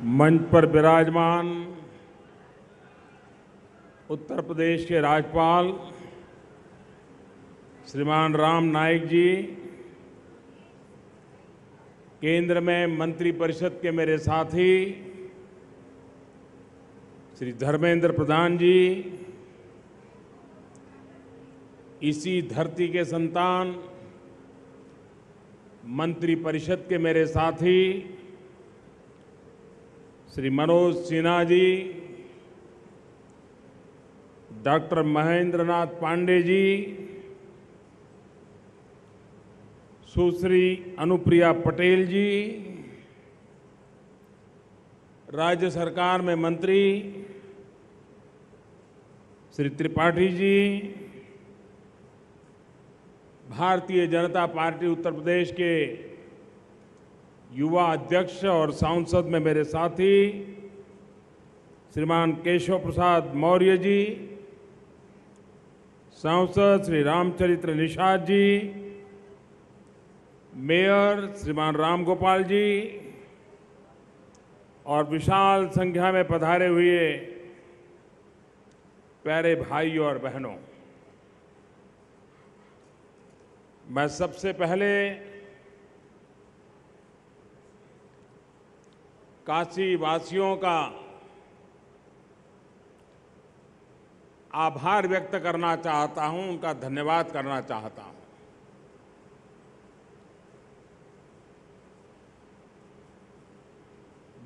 मंच पर विराजमान उत्तर प्रदेश के राज्यपाल श्रीमान राम नाइक जी केंद्र में मंत्री परिषद के मेरे साथी श्री धर्मेंद्र प्रधान जी इसी धरती के संतान मंत्री परिषद के मेरे साथी श्री मनोज सिन्हा जी डॉक्टर महेंद्र नाथ पांडे जी सुश्री अनुप्रिया पटेल जी राज्य सरकार में मंत्री श्री त्रिपाठी जी भारतीय जनता पार्टी उत्तर प्रदेश के युवा अध्यक्ष और सांसद में मेरे साथी श्रीमान केशव प्रसाद मौर्य जी सांसद श्री रामचरित्र निषाद जी मेयर श्रीमान राम गोपाल जी और विशाल संख्या में पधारे हुए प्यारे भाई और बहनों मैं सबसे पहले काशी वासियों का आभार व्यक्त करना चाहता हूं उनका धन्यवाद करना चाहता हूं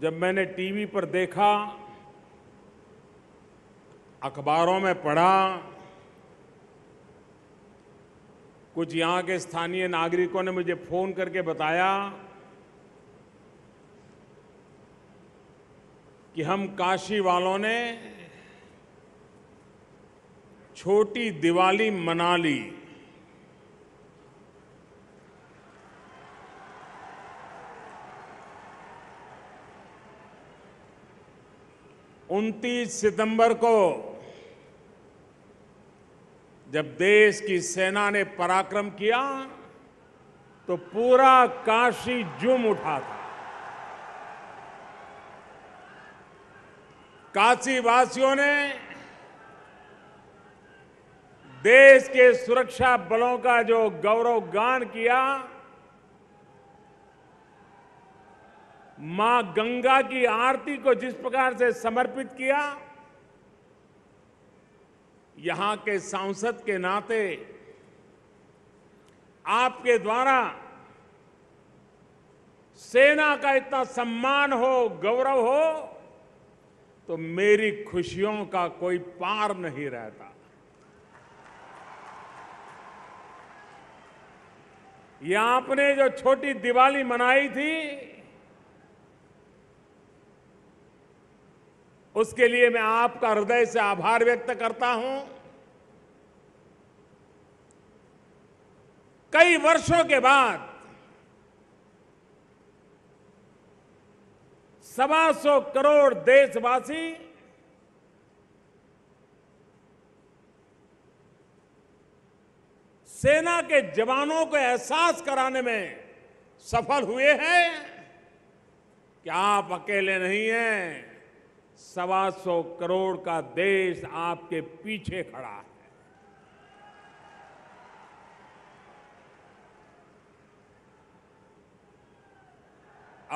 जब मैंने टीवी पर देखा अखबारों में पढ़ा कुछ यहाँ के स्थानीय नागरिकों ने मुझे फोन करके बताया कि हम काशी वालों ने छोटी दिवाली मना ली उनतीस सितंबर को जब देश की सेना ने पराक्रम किया तो पूरा काशी जुम उठा था काशी वासियों ने देश के सुरक्षा बलों का जो गौरव गान किया मां गंगा की आरती को जिस प्रकार से समर्पित किया यहां के सांसद के नाते आपके द्वारा सेना का इतना सम्मान हो गौरव हो तो मेरी खुशियों का कोई पार नहीं रहता ये आपने जो छोटी दिवाली मनाई थी उसके लिए मैं आपका हृदय से आभार व्यक्त करता हूं कई वर्षों के बाद सवा सौ करोड़ देशवासी सेना के जवानों को एहसास कराने में सफल हुए हैं कि आप अकेले नहीं हैं सवा सौ करोड़ का देश आपके पीछे खड़ा है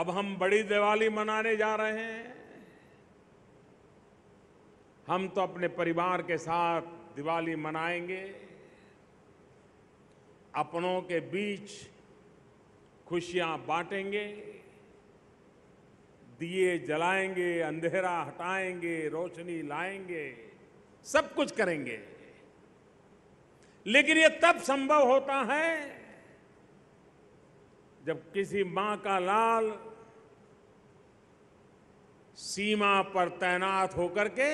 अब हम बड़ी दिवाली मनाने जा रहे हैं हम तो अपने परिवार के साथ दिवाली मनाएंगे अपनों के बीच खुशियां बांटेंगे दिए जलाएंगे अंधेरा हटाएंगे रोशनी लाएंगे सब कुछ करेंगे लेकिन ये तब संभव होता है जब किसी मां का लाल सीमा पर तैनात होकर के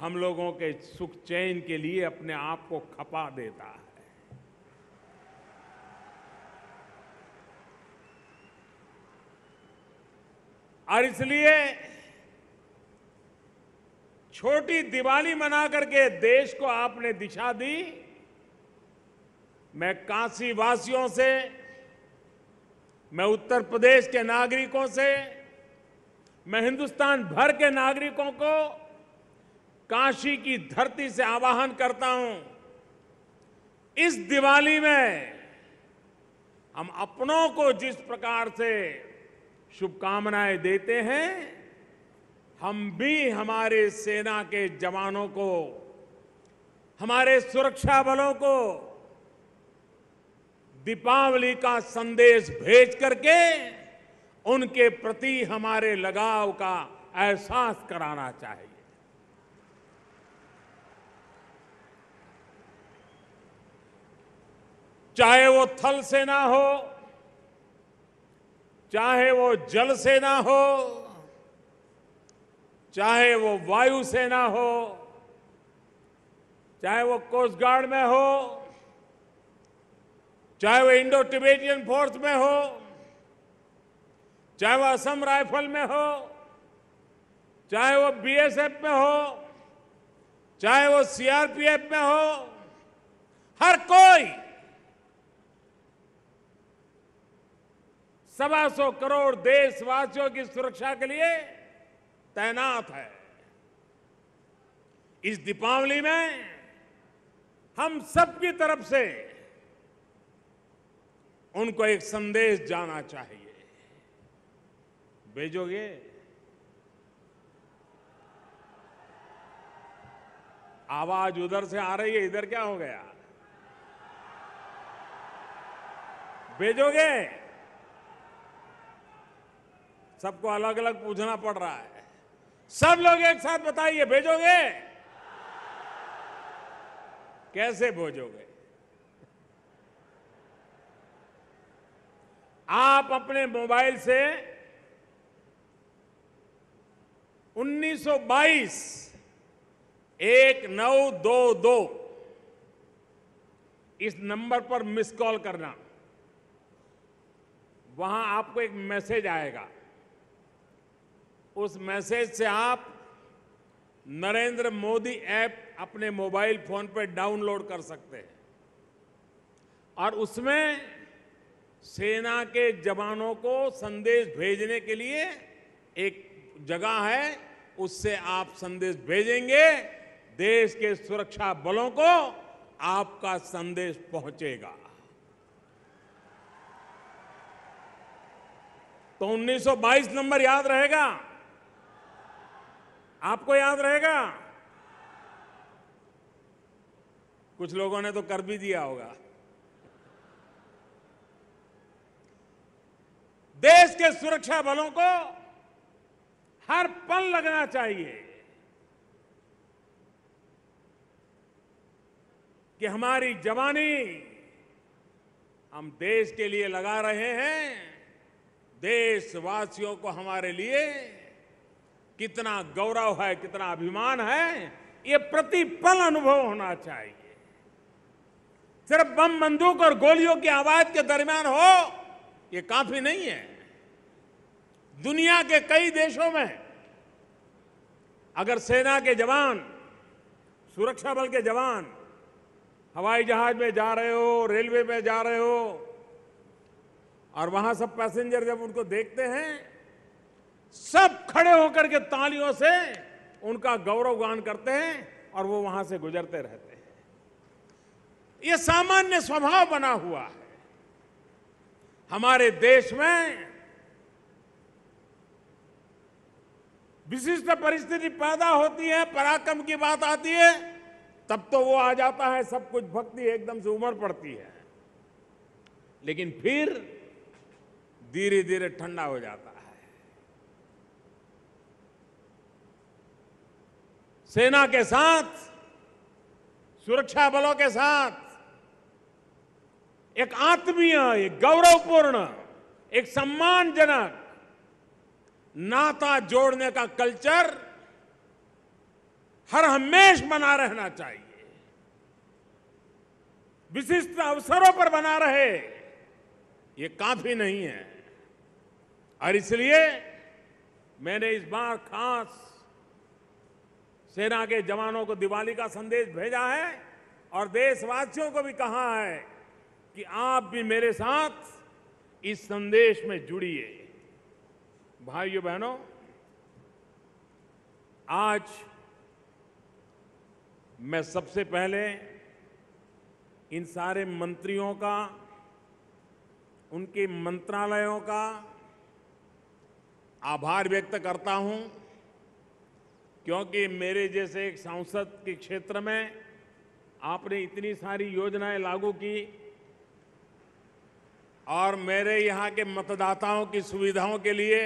हम लोगों के सुख चैन के लिए अपने आप को खपा देता है और इसलिए छोटी दिवाली मना करके देश को आपने दिशा दी मैं काशी वासियों से मैं उत्तर प्रदेश के नागरिकों से मैं हिंदुस्तान भर के नागरिकों को काशी की धरती से आवाहन करता हूं इस दिवाली में हम अपनों को जिस प्रकार से शुभकामनाएं देते हैं हम भी हमारे सेना के जवानों को हमारे सुरक्षा बलों को दीपावली का संदेश भेज करके उनके प्रति हमारे लगाव का एहसास कराना चाहिए चाहे वो थल सेना हो चाहे वो जल सेना हो चाहे वो वायुसेना हो चाहे वो कोस्ट गार्ड में हो चाहे वो इंडो टिबेटियन फोर्स में हो चाहे वो असम राइफल में हो चाहे वो बीएसएफ में हो चाहे वो सीआरपीएफ में हो हर कोई सवा सौ करोड़ देशवासियों की सुरक्षा के लिए तैनात है इस दीपावली में हम सबकी तरफ से उनको एक संदेश जाना चाहिए भेजोगे आवाज उधर से आ रही है इधर क्या हो गया भेजोगे सबको अलग अलग पूछना पड़ रहा है सब लोग एक साथ बताइए भेजोगे कैसे भेजोगे आप अपने मोबाइल से 1922 एक नौ दो दो इस नंबर पर मिस कॉल करना वहां आपको एक मैसेज आएगा उस मैसेज से आप नरेंद्र मोदी ऐप अपने मोबाइल फोन पर डाउनलोड कर सकते हैं और उसमें सेना के जवानों को संदेश भेजने के लिए एक जगह है उससे आप संदेश भेजेंगे देश के सुरक्षा बलों को आपका संदेश पहुंचेगा तो 1922 नंबर याद रहेगा आपको याद रहेगा कुछ लोगों ने तो कर भी दिया होगा देश के सुरक्षा बलों को हर पल लगना चाहिए कि हमारी जवानी हम देश के लिए लगा रहे हैं देशवासियों को हमारे लिए कितना गौरव है कितना अभिमान है ये प्रतिपल अनुभव होना चाहिए सिर्फ बम बंदूक और गोलियों की आवाज के दरमियान हो ये काफी नहीं है दुनिया के कई देशों में अगर सेना के जवान सुरक्षा बल के जवान हवाई जहाज में जा रहे हो रेलवे में जा रहे हो और वहां सब पैसेंजर जब उनको देखते हैं सब खड़े होकर के तालियों से उनका गौरव गान करते हैं और वो वहां से गुजरते रहते हैं ये सामान्य स्वभाव बना हुआ है हमारे देश में विशिष्ट परिस्थिति पैदा होती है पराक्रम की बात आती है तब तो वो आ जाता है सब कुछ भक्ति एकदम से उमड़ पड़ती है लेकिन फिर धीरे धीरे ठंडा हो जाता है सेना के साथ सुरक्षा बलों के साथ एक आत्मीय एक गौरवपूर्ण एक सम्मानजनक नाता जोड़ने का कल्चर हर हमेश बना रहना चाहिए विशिष्ट अवसरों पर बना रहे ये काफी नहीं है और इसलिए मैंने इस बार खास सेना के जवानों को दिवाली का संदेश भेजा है और देशवासियों को भी कहा है कि आप भी मेरे साथ इस संदेश में जुड़िए भाइयों बहनों आज मैं सबसे पहले इन सारे मंत्रियों का उनके मंत्रालयों का आभार व्यक्त करता हूं क्योंकि मेरे जैसे एक सांसद के क्षेत्र में आपने इतनी सारी योजनाएं लागू की और मेरे यहाँ के मतदाताओं की सुविधाओं के लिए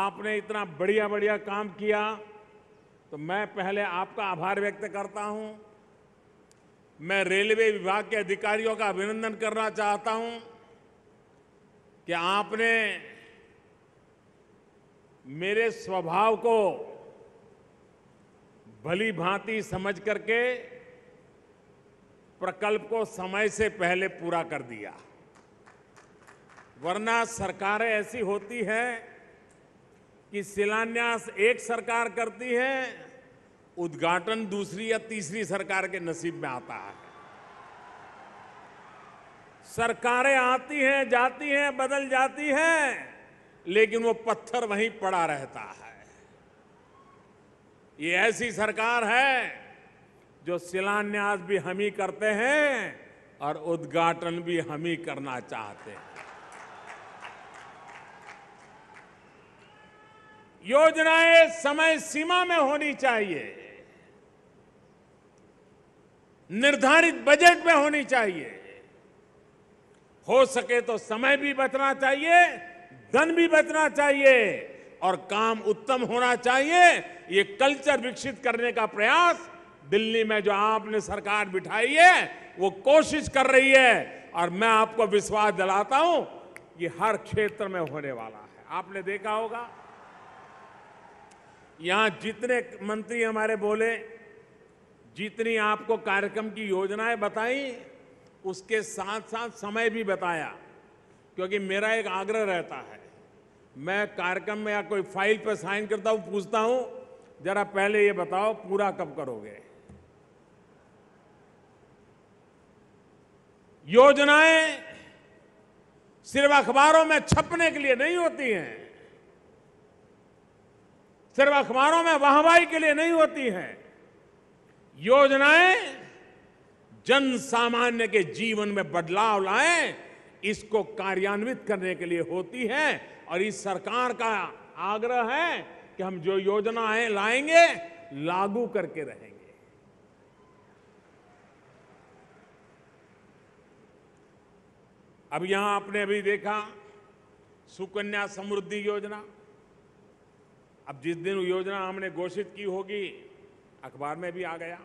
आपने इतना बढ़िया बढ़िया काम किया तो मैं पहले आपका आभार व्यक्त करता हूं मैं रेलवे विभाग के अधिकारियों का अभिनंदन करना चाहता हूं कि आपने मेरे स्वभाव को भली भांति समझ करके प्रकल्प को समय से पहले पूरा कर दिया वरना सरकारें ऐसी होती हैं कि शिलान्यास एक सरकार करती है उद्घाटन दूसरी या तीसरी सरकार के नसीब में आता है सरकारें आती हैं जाती हैं बदल जाती हैं लेकिन वो पत्थर वहीं पड़ा रहता है ये ऐसी सरकार है जो शिलान्यास भी हम ही करते हैं और उद्घाटन भी हम ही करना चाहते हैं योजनाएं समय सीमा में होनी चाहिए निर्धारित बजट में होनी चाहिए हो सके तो समय भी बचना चाहिए धन भी बचना चाहिए और काम उत्तम होना चाहिए ये कल्चर विकसित करने का प्रयास दिल्ली में जो आपने सरकार बिठाई है वो कोशिश कर रही है और मैं आपको विश्वास दिलाता हूं कि हर क्षेत्र में होने वाला है आपने देखा होगा यहां जितने मंत्री हमारे बोले जितनी आपको कार्यक्रम की योजनाएं बताई उसके साथ साथ समय भी बताया क्योंकि मेरा एक आग्रह रहता है मैं कार्यक्रम में या कोई फाइल पर साइन करता हूं पूछता हूं जरा पहले ये बताओ पूरा कब करोगे योजनाएं सिर्फ अखबारों में छपने के लिए नहीं होती हैं सिर्फ अखबारों में वाहवाही के लिए नहीं होती है योजनाएं जन सामान्य के जीवन में बदलाव लाए इसको कार्यान्वित करने के लिए होती है और इस सरकार का आग्रह है कि हम जो योजनाएं लाएंगे लागू करके रहेंगे अब यहां आपने अभी देखा सुकन्या समृद्धि योजना अब जिस दिन योजना हमने घोषित की होगी अखबार में भी आ गया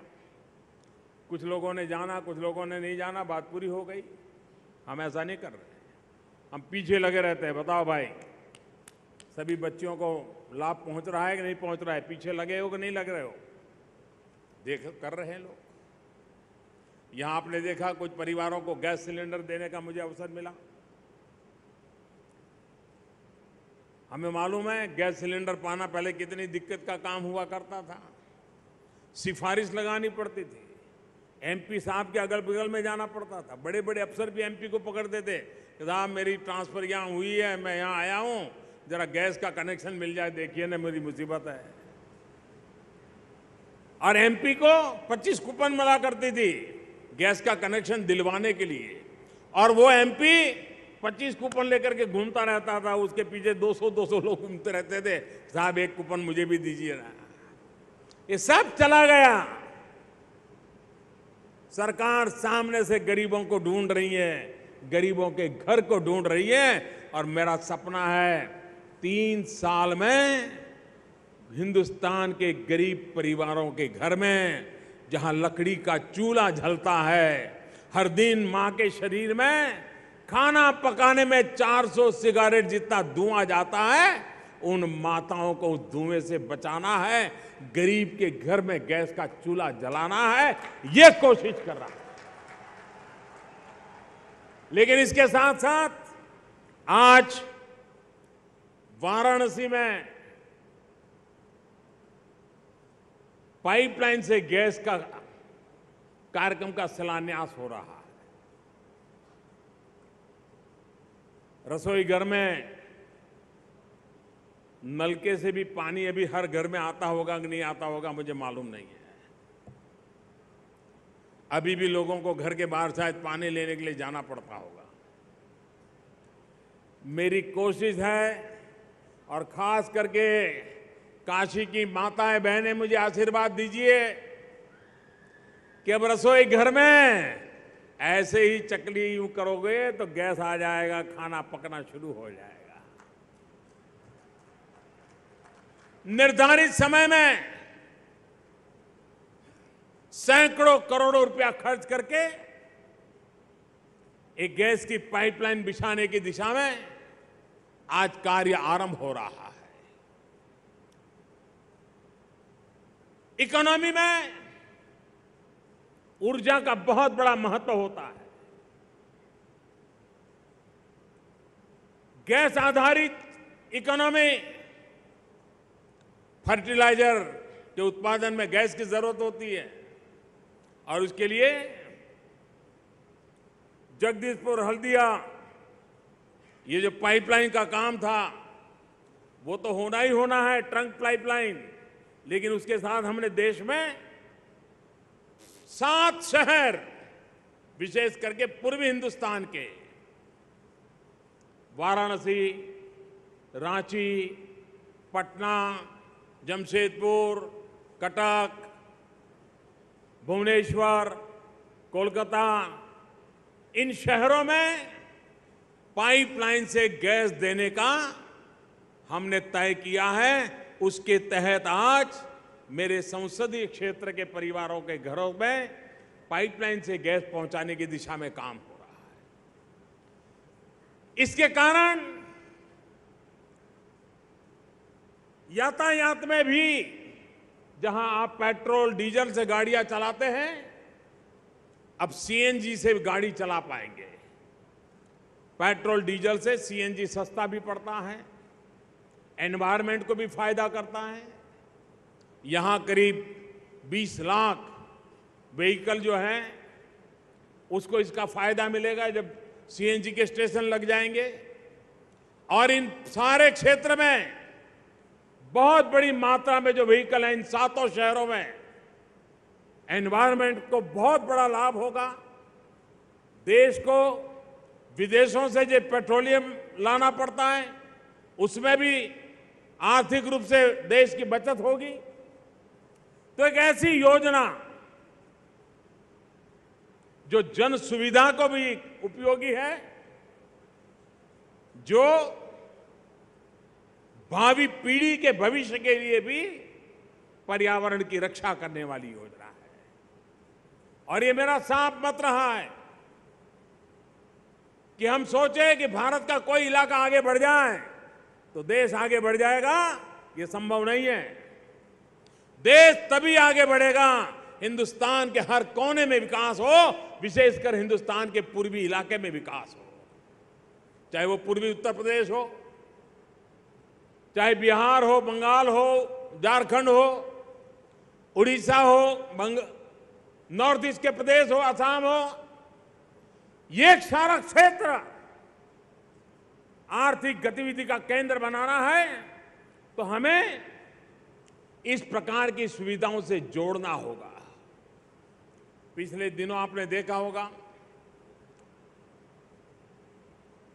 कुछ लोगों ने जाना कुछ लोगों ने नहीं जाना बात पूरी हो गई हम ऐसा नहीं कर रहे हम पीछे लगे रहते हैं बताओ भाई सभी बच्चियों को लाभ पहुंच रहा है कि नहीं पहुंच रहा है पीछे लगे हो कि नहीं लग रहे हो देख कर रहे हैं लोग यहाँ आपने देखा कुछ परिवारों को गैस सिलेंडर देने का मुझे अवसर मिला हमें मालूम है गैस सिलेंडर पाना पहले कितनी दिक्कत का काम हुआ करता था सिफारिश लगानी पड़ती थी एमपी साहब के अगल बगल में जाना पड़ता था बड़े बड़े अफसर भी एमपी को पकड़ते थे कि हाँ, साहब मेरी ट्रांसफ़र यहाँ हुई है मैं यहाँ आया हूँ ज़रा गैस का कनेक्शन मिल जाए देखिए ना मेरी मुसीबत है और एमपी को 25 कूपन मिला करती थी गैस का कनेक्शन दिलवाने के लिए और वो एमपी 25 कूपन लेकर के घूमता रहता था उसके पीछे 200-200 लोग घूमते रहते थे साहब एक कूपन मुझे भी दीजिए ना ये सब चला गया सरकार सामने से गरीबों को ढूंढ रही है गरीबों के घर को ढूंढ रही है और मेरा सपना है तीन साल में हिंदुस्तान के गरीब परिवारों के घर में जहां लकड़ी का चूल्हा झलता है हर दिन मां के शरीर में खाना पकाने में 400 सिगारेट जितना धुआं जाता है उन माताओं को उस धुएं से बचाना है गरीब के घर में गैस का चूल्हा जलाना है ये कोशिश कर रहा है लेकिन इसके साथ साथ आज वाराणसी में पाइपलाइन से गैस का कार्यक्रम का शिलान्यास हो रहा है रसोई घर में नलके से भी पानी अभी हर घर में आता होगा कि नहीं आता होगा मुझे मालूम नहीं है अभी भी लोगों को घर के बाहर शायद पानी लेने के लिए जाना पड़ता होगा मेरी कोशिश है और खास करके काशी की माताएं बहनें मुझे आशीर्वाद दीजिए कि अब रसोई घर में ऐसे ही चकली यूं करोगे तो गैस आ जाएगा खाना पकना शुरू हो जाएगा निर्धारित समय में सैकड़ों करोड़ों रुपया खर्च करके एक गैस की पाइपलाइन बिछाने की दिशा में आज कार्य आरंभ हो रहा है इकोनॉमी में ऊर्जा का बहुत बड़ा महत्व होता है गैस आधारित इकोनॉमी फर्टिलाइजर के उत्पादन में गैस की जरूरत होती है और उसके लिए जगदीशपुर हल्दिया ये जो पाइपलाइन का काम था वो तो होना ही होना है ट्रंक पाइपलाइन लेकिन उसके साथ हमने देश में सात शहर विशेष करके पूर्वी हिंदुस्तान के वाराणसी रांची पटना जमशेदपुर कटक भुवनेश्वर कोलकाता इन शहरों में पाइपलाइन से गैस देने का हमने तय किया है उसके तहत आज मेरे संसदीय क्षेत्र के परिवारों के घरों में पाइपलाइन से गैस पहुंचाने की दिशा में काम हो रहा है इसके कारण यातायात में भी जहां आप पेट्रोल डीजल से गाड़ियां चलाते हैं अब सीएनजी से गाड़ी चला पाएंगे पेट्रोल डीजल से सीएनजी सस्ता भी पड़ता है एनवायरमेंट को भी फायदा करता है यहाँ करीब 20 लाख व्हीकल जो हैं उसको इसका फायदा मिलेगा जब सीएनजी के स्टेशन लग जाएंगे और इन सारे क्षेत्र में बहुत बड़ी मात्रा में जो व्हीकल है इन सातों शहरों में एनवायरमेंट को बहुत बड़ा लाभ होगा देश को विदेशों से जो पेट्रोलियम लाना पड़ता है उसमें भी आर्थिक रूप से देश की बचत होगी तो एक ऐसी योजना जो जन सुविधा को भी उपयोगी है जो भावी पीढ़ी के भविष्य के लिए भी पर्यावरण की रक्षा करने वाली योजना है और ये मेरा साफ मत रहा है कि हम सोचे कि भारत का कोई इलाका आगे बढ़ जाए तो देश आगे बढ़ जाएगा ये संभव नहीं है देश तभी आगे बढ़ेगा हिंदुस्तान के हर कोने में विकास हो विशेषकर हिंदुस्तान के पूर्वी इलाके में विकास हो चाहे वो पूर्वी उत्तर प्रदेश हो चाहे बिहार हो बंगाल हो झारखंड हो उड़ीसा हो बंग नॉर्थ ईस्ट के प्रदेश हो असम हो ये सारा क्षेत्र आर्थिक गतिविधि का केंद्र बनाना है तो हमें इस प्रकार की सुविधाओं से जोड़ना होगा पिछले दिनों आपने देखा होगा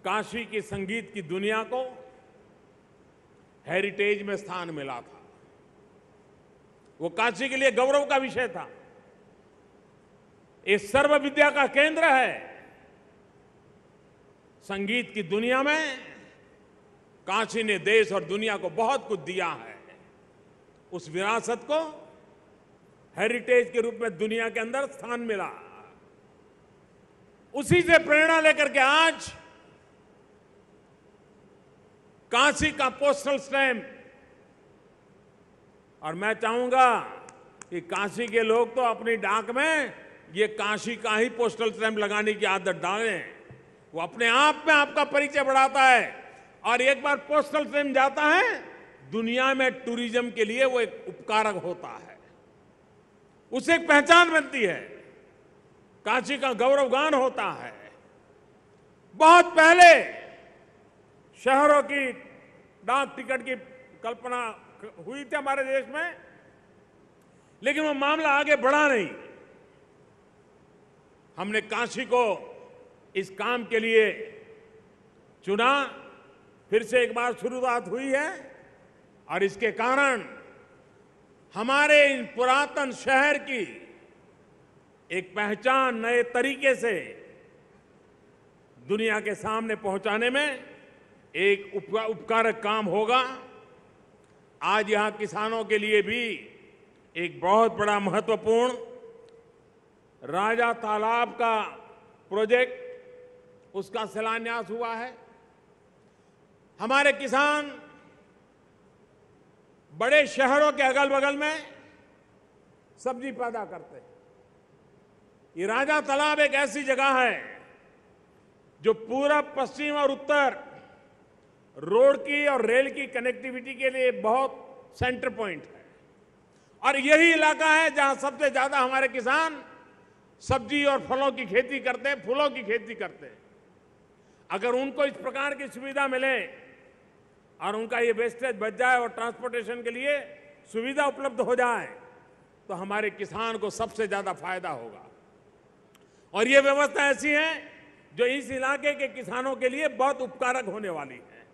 काशी के संगीत की दुनिया को हेरिटेज में स्थान मिला था वो काशी के लिए गौरव का विषय था ये सर्व विद्या का केंद्र है संगीत की दुनिया में काशी ने देश और दुनिया को बहुत कुछ दिया है उस विरासत को हेरिटेज के रूप में दुनिया के अंदर स्थान मिला उसी से प्रेरणा लेकर के आज काशी का पोस्टल स्टैम्प और मैं चाहूंगा कि काशी के लोग तो अपनी डाक में ये काशी का ही पोस्टल स्टैम्प लगाने की आदत डालें वो अपने आप में आपका परिचय बढ़ाता है और एक बार पोस्टल स्टैम्प जाता है दुनिया में टूरिज्म के लिए वो एक उपकारक होता है उसे एक पहचान बनती है काशी का गौरवगान होता है बहुत पहले शहरों की डाक टिकट की कल्पना हुई थी हमारे देश में लेकिन वो मामला आगे बढ़ा नहीं हमने काशी को इस काम के लिए चुना फिर से एक बार शुरुआत हुई है और इसके कारण हमारे इन पुरातन शहर की एक पहचान नए तरीके से दुनिया के सामने पहुंचाने में एक उपकारक काम होगा आज यहां किसानों के लिए भी एक बहुत बड़ा महत्वपूर्ण राजा तालाब का प्रोजेक्ट उसका शिलान्यास हुआ है हमारे किसान बड़े शहरों के अगल बगल में सब्जी पैदा करते हैं ये राजा तालाब एक ऐसी जगह है जो पूरा पश्चिम और उत्तर रोड की और रेल की कनेक्टिविटी के लिए बहुत सेंटर पॉइंट है और यही इलाका है जहां सबसे ज्यादा हमारे किसान सब्जी और फलों की खेती करते हैं फूलों की खेती करते हैं अगर उनको इस प्रकार की सुविधा मिले और उनका ये वेस्टेज बच जाए और ट्रांसपोर्टेशन के लिए सुविधा उपलब्ध हो जाए तो हमारे किसान को सबसे ज्यादा फायदा होगा और ये व्यवस्था ऐसी है जो इस इलाके के किसानों के लिए बहुत उपकारक होने वाली है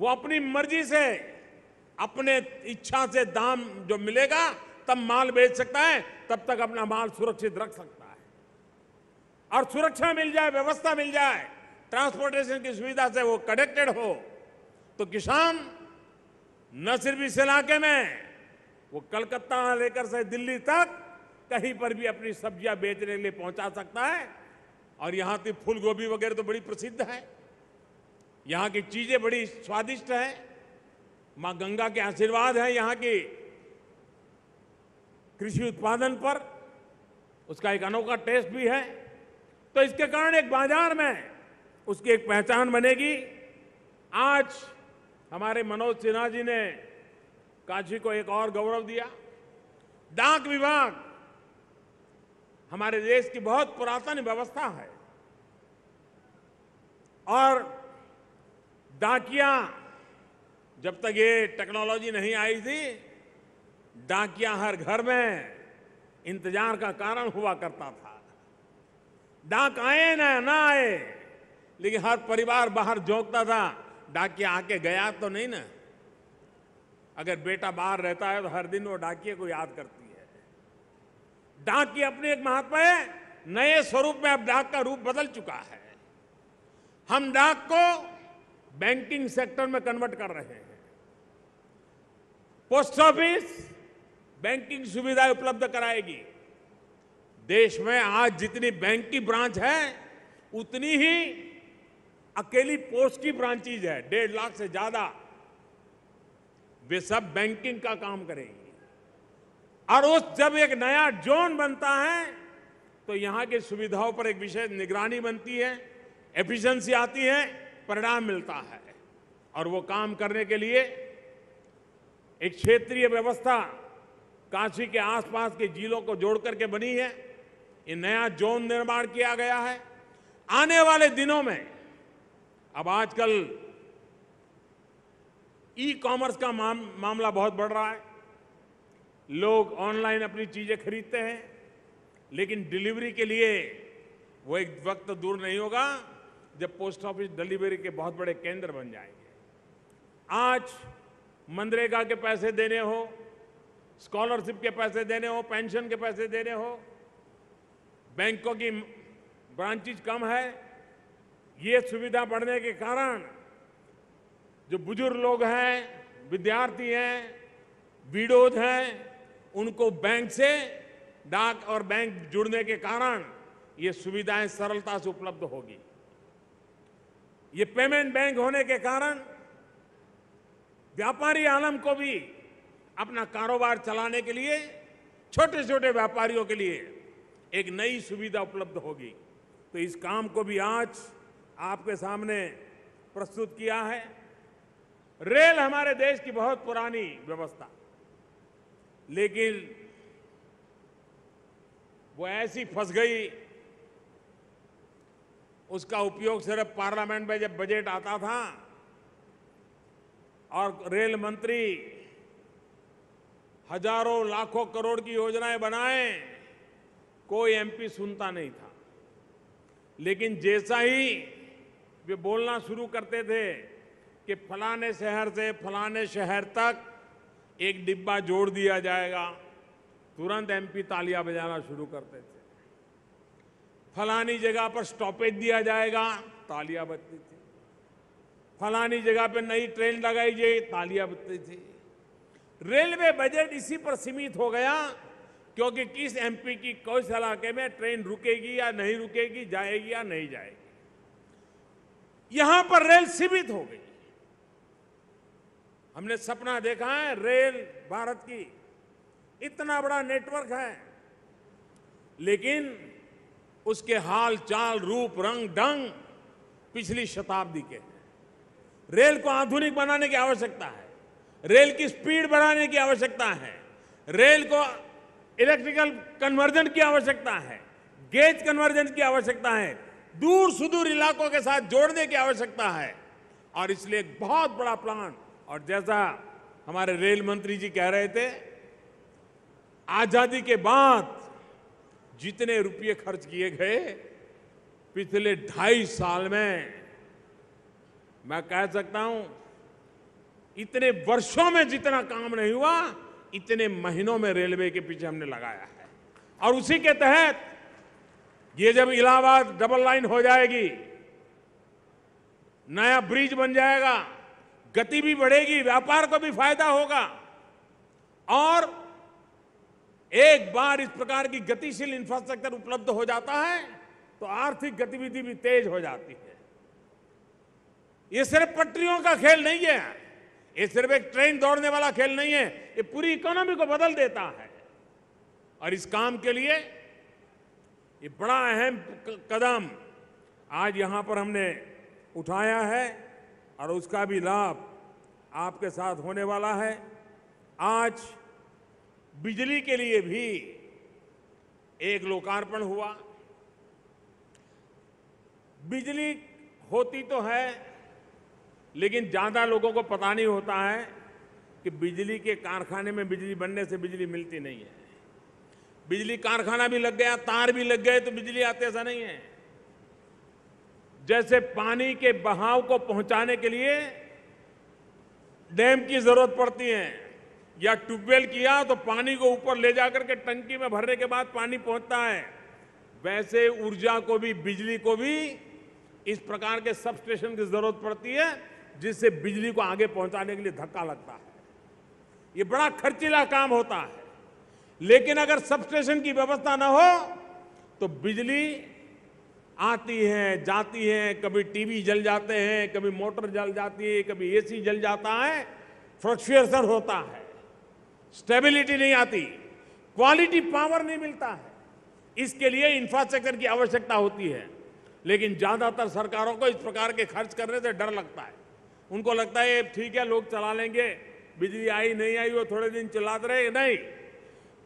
वो अपनी मर्जी से अपने इच्छा से दाम जो मिलेगा तब माल बेच सकता है तब तक अपना माल सुरक्षित रख सकता है और सुरक्षा मिल जाए व्यवस्था मिल जाए ट्रांसपोर्टेशन की सुविधा से वो कनेक्टेड हो तो किसान न सिर्फ इस इलाके में वो कलकत्ता लेकर से दिल्ली तक कहीं पर भी अपनी सब्जियां बेचने के लिए पहुंचा सकता है और यहां की फूल गोभी वगैरह तो बड़ी प्रसिद्ध है यहां की चीजें बड़ी स्वादिष्ट है मां गंगा के आशीर्वाद है यहां की कृषि उत्पादन पर उसका एक अनोखा टेस्ट भी है तो इसके कारण एक बाजार में उसकी एक पहचान बनेगी आज हमारे मनोज सिन्हा जी ने काशी को एक और गौरव दिया डाक विभाग हमारे देश की बहुत पुरातन व्यवस्था है और डाकिया जब तक ये टेक्नोलॉजी नहीं आई थी डाकिया हर घर में इंतजार का कारण हुआ करता था डाक आए ना ना आए लेकिन हर परिवार बाहर झोंकता था डाकिया आके गया तो नहीं ना अगर बेटा बाहर रहता है तो हर दिन वो डाकिए को याद करती है डाकिए अपने एक महात्मा है नए स्वरूप में अब डाक का रूप बदल चुका है हम डाक को बैंकिंग सेक्टर में कन्वर्ट कर रहे हैं पोस्ट ऑफिस बैंकिंग सुविधाएं उपलब्ध कराएगी देश में आज जितनी बैंक की ब्रांच है उतनी ही अकेली पोस्ट की ब्रांचेज है डेढ़ लाख से ज्यादा वे सब बैंकिंग का काम करेंगी और उस जब एक नया जोन बनता है तो यहां की सुविधाओं पर एक विशेष निगरानी बनती है एफिशिएंसी आती है परिणाम मिलता है और वो काम करने के लिए एक क्षेत्रीय व्यवस्था काशी के आसपास के जिलों को जोड़ करके बनी है ये नया जोन निर्माण किया गया है आने वाले दिनों में अब आजकल ई कॉमर्स का माम, मामला बहुत बढ़ रहा है लोग ऑनलाइन अपनी चीजें खरीदते हैं लेकिन डिलीवरी के लिए वो एक वक्त तो दूर नहीं होगा जब पोस्ट ऑफिस डिलीवरी के बहुत बड़े केंद्र बन जाएंगे आज मनरेगा के पैसे देने हो स्कॉलरशिप के पैसे देने हो पेंशन के पैसे देने हो बैंकों की ब्रांचेज कम है ये सुविधा बढ़ने के कारण जो बुजुर्ग लोग हैं विद्यार्थी हैं विडोज हैं उनको बैंक से डाक और बैंक जुड़ने के कारण ये सुविधाएं सरलता से उपलब्ध होगी ये पेमेंट बैंक होने के कारण व्यापारी आलम को भी अपना कारोबार चलाने के लिए छोटे छोटे व्यापारियों के लिए एक नई सुविधा उपलब्ध होगी तो इस काम को भी आज आपके सामने प्रस्तुत किया है रेल हमारे देश की बहुत पुरानी व्यवस्था लेकिन वो ऐसी फंस गई उसका उपयोग सिर्फ पार्लियामेंट में जब बजट आता था और रेल मंत्री हजारों लाखों करोड़ की योजनाएं बनाए कोई एमपी सुनता नहीं था लेकिन जैसा ही वे बोलना शुरू करते थे कि फलाने शहर से फलाने शहर तक एक डिब्बा जोड़ दिया जाएगा तुरंत एमपी तालियां बजाना शुरू करते थे फलानी जगह पर स्टॉपेज दिया जाएगा तालियां बजती थी फलानी जगह पर नई ट्रेन लगाई गई तालियां बजती थी रेलवे बजट इसी पर सीमित हो गया क्योंकि किस एमपी की कौश इलाके में ट्रेन रुकेगी या नहीं रुकेगी जाएगी या नहीं जाएगी यहां पर रेल सीमित हो गई हमने सपना देखा है रेल भारत की इतना बड़ा नेटवर्क है लेकिन उसके हाल चाल रूप रंग ढंग पिछली शताब्दी के हैं रेल को आधुनिक बनाने की आवश्यकता है रेल की स्पीड बढ़ाने की आवश्यकता है रेल को इलेक्ट्रिकल कन्वर्जन की आवश्यकता है गेज कन्वर्जन की आवश्यकता है दूर सुदूर इलाकों के साथ जोड़ने की आवश्यकता है और इसलिए एक बहुत बड़ा प्लान और जैसा हमारे रेल मंत्री जी कह रहे थे आजादी के बाद जितने रुपये खर्च किए गए पिछले ढाई साल में मैं कह सकता हूं इतने वर्षों में जितना काम नहीं हुआ इतने महीनों में रेलवे के पीछे हमने लगाया है और उसी के तहत ये जब इलाहाबाद डबल लाइन हो जाएगी नया ब्रिज बन जाएगा गति भी बढ़ेगी व्यापार को भी फायदा होगा और एक बार इस प्रकार की गतिशील इंफ्रास्ट्रक्चर उपलब्ध हो जाता है तो आर्थिक गतिविधि भी तेज हो जाती है ये सिर्फ पटरियों का खेल नहीं है ये सिर्फ एक ट्रेन दौड़ने वाला खेल नहीं है ये पूरी इकोनॉमी को बदल देता है और इस काम के लिए ये बड़ा अहम कदम आज यहाँ पर हमने उठाया है और उसका भी लाभ आपके साथ होने वाला है आज बिजली के लिए भी एक लोकार्पण हुआ बिजली होती तो है लेकिन ज़्यादा लोगों को पता नहीं होता है कि बिजली के कारखाने में बिजली बनने से बिजली मिलती नहीं है बिजली कारखाना भी लग गया तार भी लग गए तो बिजली आते ऐसा नहीं है जैसे पानी के बहाव को पहुंचाने के लिए डैम की जरूरत पड़ती है या ट्यूबवेल किया तो पानी को ऊपर ले जाकर के टंकी में भरने के बाद पानी पहुंचता है वैसे ऊर्जा को भी बिजली को भी इस प्रकार के सब स्टेशन की जरूरत पड़ती है जिससे बिजली को आगे पहुंचाने के लिए धक्का लगता है ये बड़ा खर्चीला काम होता है लेकिन अगर सबस्टेशन की व्यवस्था ना हो तो बिजली आती है जाती है कभी टीवी जल जाते हैं कभी मोटर जल जाती है कभी एसी जल जाता है फ्रक्चुएसन होता है स्टेबिलिटी नहीं आती क्वालिटी पावर नहीं मिलता है इसके लिए इंफ्रास्ट्रक्चर की आवश्यकता होती है लेकिन ज़्यादातर सरकारों को इस प्रकार के खर्च करने से डर लगता है उनको लगता है ठीक है लोग चला लेंगे बिजली आई नहीं आई वो थोड़े दिन चलाते रहे नहीं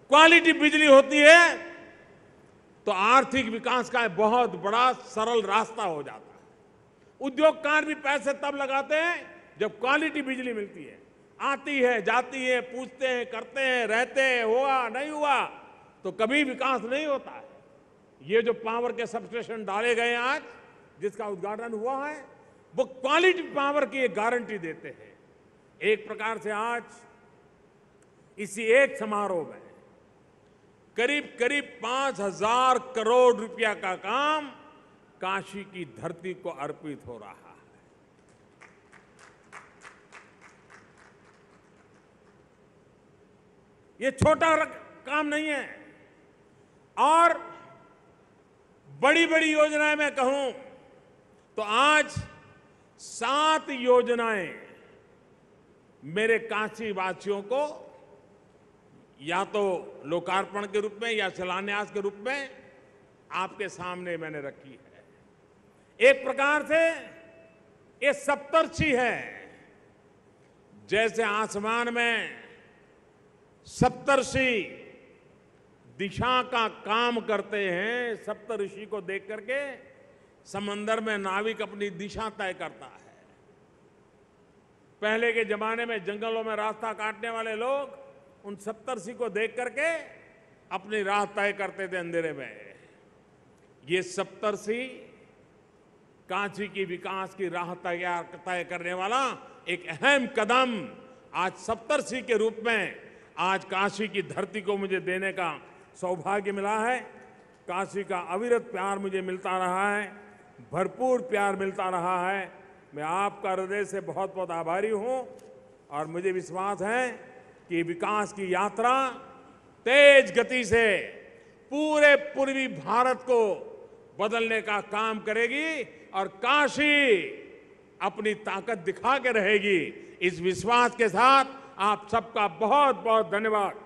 क्वालिटी बिजली होती है तो आर्थिक विकास का बहुत बड़ा सरल रास्ता हो जाता है उद्योगकार भी पैसे तब लगाते हैं जब क्वालिटी बिजली मिलती है आती है जाती है पूछते हैं करते हैं रहते हैं हुआ नहीं हुआ तो कभी विकास नहीं होता है ये जो पावर के स्टेशन डाले गए आज जिसका उद्घाटन हुआ है वो क्वालिटी पावर की एक गारंटी देते हैं एक प्रकार से आज इसी एक समारोह में करीब करीब पांच हजार करोड़ रुपया का काम काशी की धरती को अर्पित हो रहा है ये छोटा काम नहीं है और बड़ी बड़ी योजनाएं मैं कहूं तो आज सात योजनाएं मेरे काशीवासियों को या तो लोकार्पण के रूप में या शिलान्यास के रूप में आपके सामने मैंने रखी है एक प्रकार से ये सप्तर्षि है जैसे आसमान में सप्तर्षि दिशा का काम करते हैं सप्तर्षि को देख करके समंदर में नाविक अपनी दिशा तय करता है पहले के जमाने में जंगलों में रास्ता काटने वाले लोग उन सप्तर्षि को देख करके अपनी राह तय करते थे अंधेरे में ये सप्तर्षि कांची की विकास की राह तैयार तय करने वाला एक अहम कदम आज सप्तर्षि के रूप में आज काशी की धरती को मुझे देने का सौभाग्य मिला है काशी का अविरत प्यार मुझे मिलता रहा है भरपूर प्यार मिलता रहा है मैं आपका हृदय से बहुत बहुत आभारी हूँ और मुझे विश्वास है कि विकास की यात्रा तेज गति से पूरे पूर्वी भारत को बदलने का काम करेगी और काशी अपनी ताकत दिखा के रहेगी इस विश्वास के साथ आप सबका बहुत बहुत धन्यवाद